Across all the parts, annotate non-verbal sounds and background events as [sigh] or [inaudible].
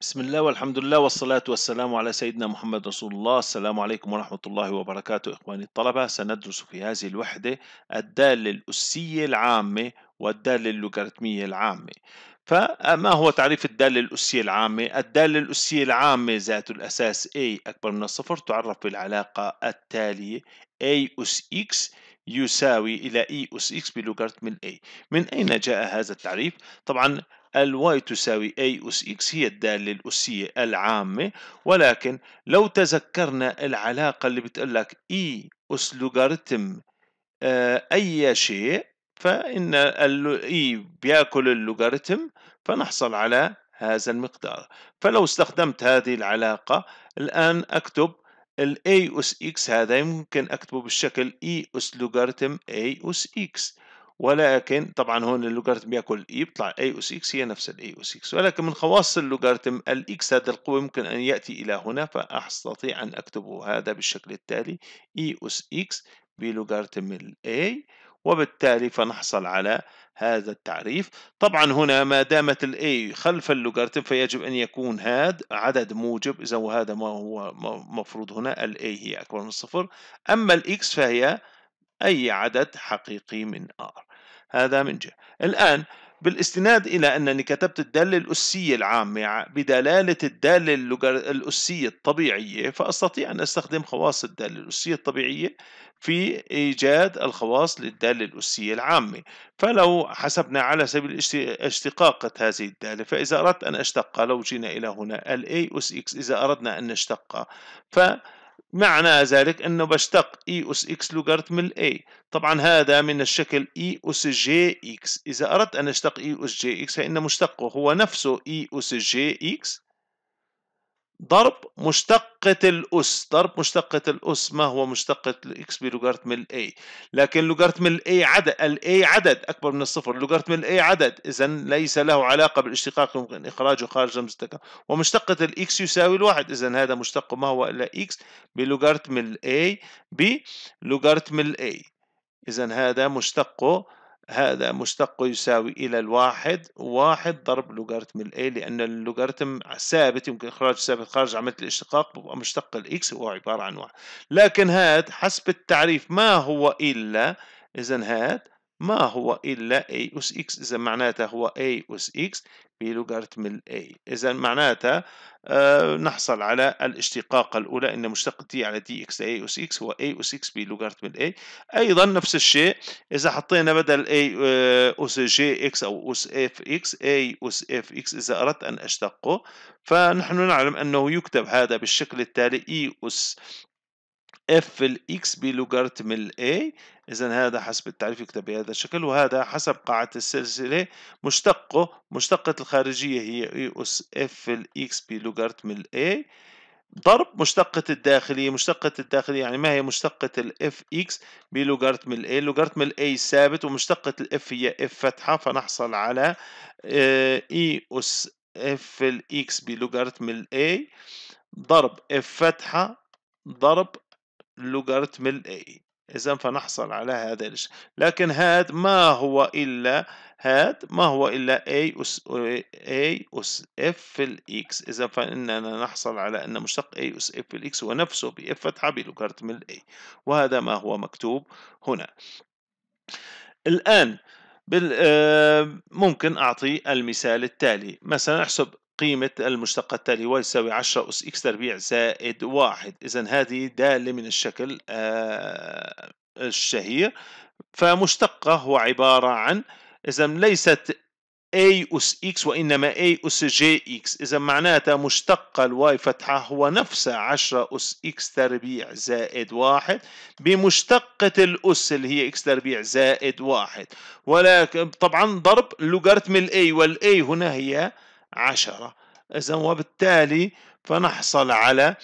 بسم الله والحمد لله والصلاة والسلام على سيدنا محمد رسول الله السلام عليكم ورحمة الله وبركاته إخواني الطلبة سندرس في هذه الوحدة الدالة الأسية العامة والدالة اللوغاريتمية العامة فما هو تعريف الدالة الأسية العامة؟ الدالة الأسية العامة ذات الأساس A أكبر من الصفر تعرف بالعلاقة التالية A أس X يساوي إلى E أس X بلوغاريتم A من أين جاء هذا التعريف؟ طبعا الواي تساوي أي أس إكس هي الدالة الأسية العامة ولكن لو تذكرنا العلاقة اللي بتقول لك إي e أس لوغاريتم آه، أي شيء فإن الإي e بياكل اللوغاريتم فنحصل على هذا المقدار فلو استخدمت هذه العلاقة الآن أكتب ال A أس X هذا يمكن أكتبه بالشكل E أس لوغاريتم A أس X ولكن طبعا هون اللوغاريتم بياكل اي بيطلع اي اس اكس هي نفس الاي اس اكس ولكن من خواص اللوغاريتم الاكس هذا القوة يمكن ان ياتي الى هنا فاستطيع ان اكتبه هذا بالشكل التالي اي اس اكس بلوغاريتم الاي وبالتالي فنحصل على هذا التعريف طبعا هنا ما دامت الاي خلف اللوغاريتم فيجب ان يكون هذا عدد موجب اذا وهذا ما هو مفروض هنا الاي هي اكبر من صفر اما الاكس فهي أي عدد حقيقي من R هذا من جهة الآن بالاستناد إلى أنني كتبت الدالة الأسية العامة بدلالة الدالة الأسية الطبيعية فأستطيع أن أستخدم خواص الدالة الأسية الطبيعية في إيجاد الخواص للدالة الأسية العامة فلو حسبنا على سبيل اشتقاقة هذه الدالة فإذا أردت أن أشتق لو جينا إلى هنا ال A أس X إذا أردنا أن نشتق ف معنى ذلك أنه بشتق E أس X لوغاريتم A طبعا هذا من الشكل E أس جي X إذا أردت أن أشتق E أس جي X فإن مشتقه هو نفسه E أس جي X ضرب مشتقة الأس ضرب مشتقة الأس ما هو مشتقة الإكس بلوغارتم ال A لكن لوغاريتم الأي A عدد الأي A عدد أكبر من الصفر لوغاريتم الأي A عدد إذا ليس له علاقة بالاشتقاق يمكن إخراجه خارج التكامل ومشتقة الإكس يساوي الواحد إذا هذا مشتق ما هو إلا إكس بلوغاريتم الأي A بلوغاريتم ال A إذا هذا مشتقه هذا مشتق يساوي إلى الواحد واحد ضرب لوغاريتم الاي A لأن اللوغاريتم ثابت يمكن إخراج ثابت خارج عملية الاشتقاق مشتق ال X هو عبارة عن واحد لكن هاد حسب التعريف ما هو إلا إذا هاد ما هو إلا A أس X إذا معناتها هو A أس X بلوغاريتم ال A إذا معناتها آه، نحصل على الاشتقاق الأولى إن مشتق T على دي إكس A أس X هو A أس X بلوغاريتم ال A أيضا نفس الشيء إذا حطينا بدل A آه، أس J X أو أس F X A أس F X إذا أردت أن أشتقه فنحن نعلم أنه يكتب هذا بالشكل التالي E أس اف الاكس بلوجاريتم الاي اذا هذا حسب التعريف يكتب بهذا الشكل وهذا حسب قاعده السلسله مشتقه مشتقه الخارجيه هي اي اس اف الاكس بلوجاريتم الاي ضرب مشتقة الداخلية مشتقة الداخلية يعني ما هي مشتقة الاف اكس بلوغاريتم الاي لوغاريتم a ثابت ومشتقة الاف هي اف فتحة فنحصل على اي آه، e اس اف الاكس بلوغاريتم a ضرب اف فتحة ضرب لوغاريتم الاي إذا فنحصل على هذا الشيء لكن هذا ما هو إلا هذا ما هو إلا A أس A أس F في الإكس إذا فإننا نحصل على أن مشتق A أس F في الإكس هو نفسه ب F فتحة بلوغاريتم ال A وهذا ما هو مكتوب هنا الآن بال آه، ممكن أعطي المثال التالي مثلا أحسب قيمة المشتقة التالي واي يساوي 10 أس إكس تربيع زائد واحد إذا هذه دالة من الشكل آه، الشهير فمشتقة هو عبارة عن إذا ليست A أس إكس وإنما A أس جي إكس إذا معناتها مشتقة الواي فتحة هو نفسها 10 أس إكس تربيع زائد واحد بمشتقة الأس اللي هي إكس تربيع زائد واحد ولكن طبعا ضرب لوغاريتم الأي والأي هنا هي عشرة إذا وبالتالي فنحصل على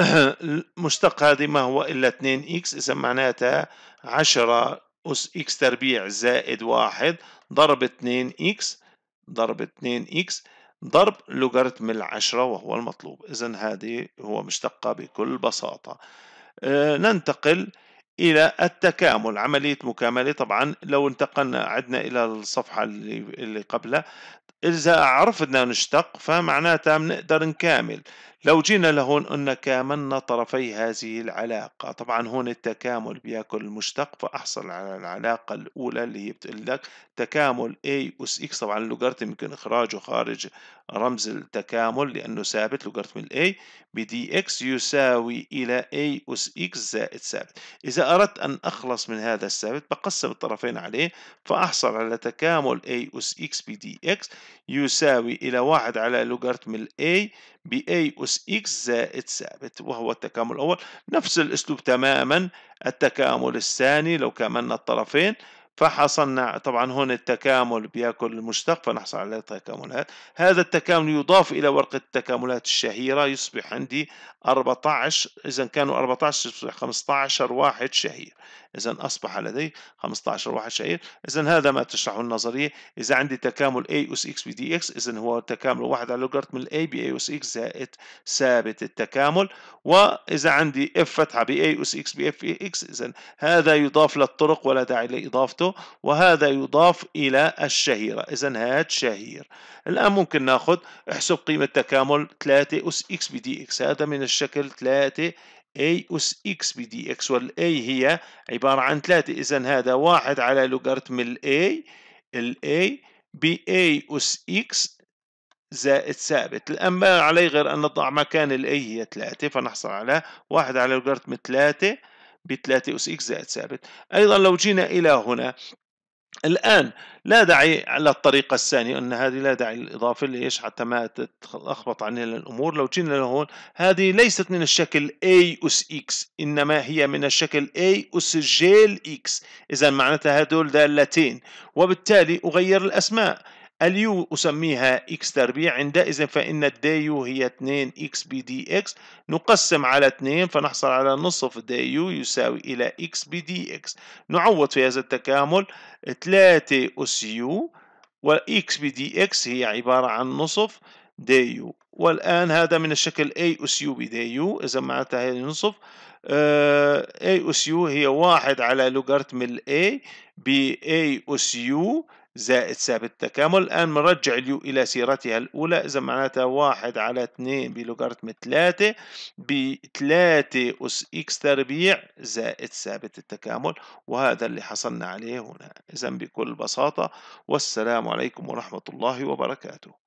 [clears throat] مشتق هذه ما هو إلا إكس إذا معناتها عشرة أس إكس تربيع زائد واحد ضرب 2 إكس ضرب 2 إكس ضرب لوغاريتم العشرة وهو المطلوب إذا هذه هو مشتقة بكل بساطة آه، ننتقل إلى التكامل عملية مكاملة طبعا لو انتقلنا عدنا إلى الصفحة اللي, اللي قبلها إذا عرفنا نشتق فمعناتها بنقدر نكامل لو جينا لهون قلنا كاملنا طرفي هذه العلاقة طبعا هون التكامل بياكل المشتق فأحصل على العلاقة الأولى اللي هي بتقول لك تكامل A أس X طبعا اللوغاريتم يمكن إخراجه خارج رمز التكامل لأنه ثابت لوغاريتم A بدي X يساوي إلى A أس X زائد ثابت إذا أردت أن أخلص من هذا الثابت بقسم الطرفين عليه فأحصل على تكامل A أس X بدي X يساوي إلى واحد على لوغاريتم A ب A أس X زائد ثابت وهو التكامل الأول نفس الأسلوب تماما التكامل الثاني لو كاملنا الطرفين فحصلنا طبعا هون التكامل بياكل المشتق فنحصل على تكاملات هذا التكامل يضاف إلى ورقة التكاملات الشهيرة يصبح عندي 14 إذا كانوا 14 يصبح 15 واحد شهير إذا أصبح لدي 15 واحد شهير إذا هذا ما تشرحه النظرية إذا عندي تكامل A أس X بدي X إذا هو تكامل واحد على لوغاريتم ال A ب A أس X زائد ثابت التكامل وإذا عندي F فتحة ب A أس X ب F اكس إذا هذا يضاف للطرق ولا داعي لإضافته معناته وهذا يضاف إلى الشهيرة إذا هاد شهير الآن ممكن ناخذ احسب قيمة تكامل 3 أس إكس بدي إكس هذا من الشكل 3 اي أس إكس بدي إكس والأي هي عبارة عن 3 إذا هذا واحد على لوغاريتم الأي الأي بأي أس إكس زائد ثابت الآن ما علي غير أن نضع مكان الأي هي 3 فنحصل على واحد على لوغاريتم 3 ب 3 أس إكس زائد ثابت أيضا لو جينا إلى هنا الآن لا داعي على الطريقة الثانية أن هذه لا داعي للإضافة ليش حتى ما تتلخبط علينا الأمور لو جينا لهون هذه ليست من الشكل A أس اكس إنما هي من الشكل A أس جيل اكس إذا معناتها هذول دالتين وبالتالي أغير الأسماء اليو أسميها x تربيع عندئذ فإن الديو هي 2 x بي دي x نقسم على 2 فنحصل على نصف ديو يساوي إلى x بي دي x نعوض في هذا التكامل 3 أس يو و x بي دي x هي عبارة عن نصف ديو والآن هذا من الشكل A أس يو بدايو إذا معناتها هي نصف آه، A أس يو هي واحد على لوغارتم ال A ب A أس يو زائد ثابت تكامل الآن بنرجع اليو إلى سيرتها الأولى إذا معناتها واحد على اتنين بلوغاريتم تلاتة بتلاتة أس إكس تربيع زائد ثابت التكامل وهذا اللي حصلنا عليه هنا إذا بكل بساطة والسلام عليكم ورحمة الله وبركاته